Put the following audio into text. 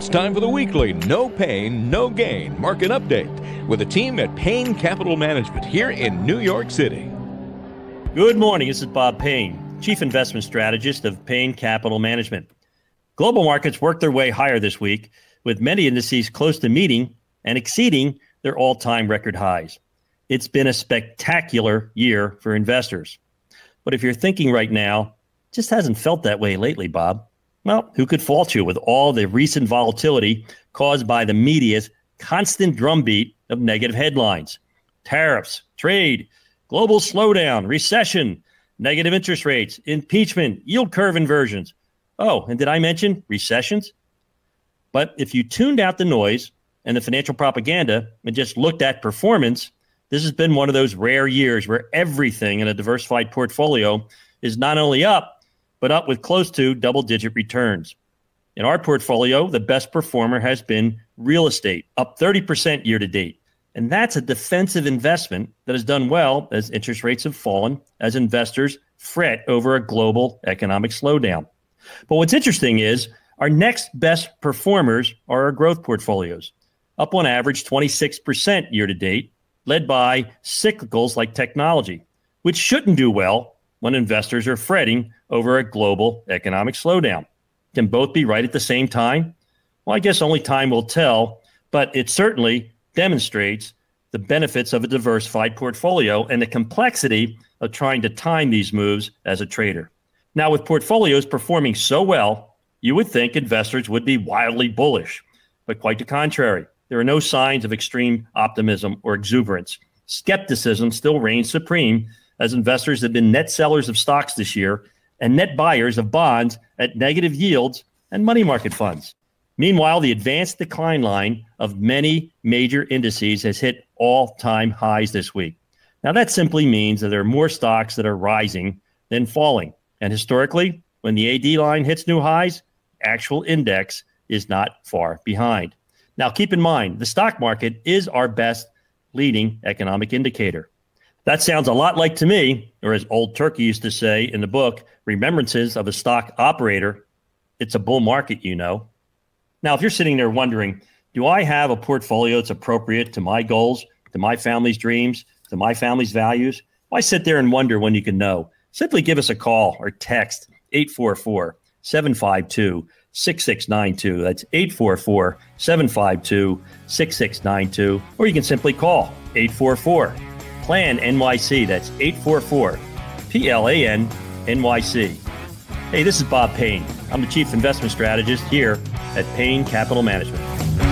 It's time for the weekly No Pain, No Gain market update with a team at Payne Capital Management here in New York City. Good morning. This is Bob Payne, Chief Investment Strategist of Payne Capital Management. Global markets worked their way higher this week, with many indices close to meeting and exceeding their all time record highs. It's been a spectacular year for investors. But if you're thinking right now, just hasn't felt that way lately, Bob. Well, who could fault you with all the recent volatility caused by the media's constant drumbeat of negative headlines? Tariffs, trade, global slowdown, recession, negative interest rates, impeachment, yield curve inversions. Oh, and did I mention recessions? But if you tuned out the noise and the financial propaganda and just looked at performance, this has been one of those rare years where everything in a diversified portfolio is not only up, but up with close to double digit returns. In our portfolio, the best performer has been real estate, up 30% year to date. And that's a defensive investment that has done well as interest rates have fallen, as investors fret over a global economic slowdown. But what's interesting is our next best performers are our growth portfolios, up on average 26% year to date, led by cyclicals like technology, which shouldn't do well when investors are fretting over a global economic slowdown. Can both be right at the same time? Well, I guess only time will tell, but it certainly demonstrates the benefits of a diversified portfolio and the complexity of trying to time these moves as a trader. Now, with portfolios performing so well, you would think investors would be wildly bullish, but quite the contrary. There are no signs of extreme optimism or exuberance. Skepticism still reigns supreme as investors have been net sellers of stocks this year and net buyers of bonds at negative yields and money market funds. Meanwhile, the advanced decline line of many major indices has hit all time highs this week. Now, that simply means that there are more stocks that are rising than falling. And historically, when the AD line hits new highs, actual index is not far behind. Now, keep in mind, the stock market is our best leading economic indicator. That sounds a lot like to me, or as Old Turkey used to say in the book, Remembrances of a Stock Operator. It's a bull market, you know. Now, if you're sitting there wondering, do I have a portfolio that's appropriate to my goals, to my family's dreams, to my family's values? Why sit there and wonder when you can know? Simply give us a call or text 844 752 6692. That's 844 752 6692. Or you can simply call 844 844- Plan NYC. That's 844 P L A N NYC. Hey, this is Bob Payne. I'm the Chief Investment Strategist here at Payne Capital Management.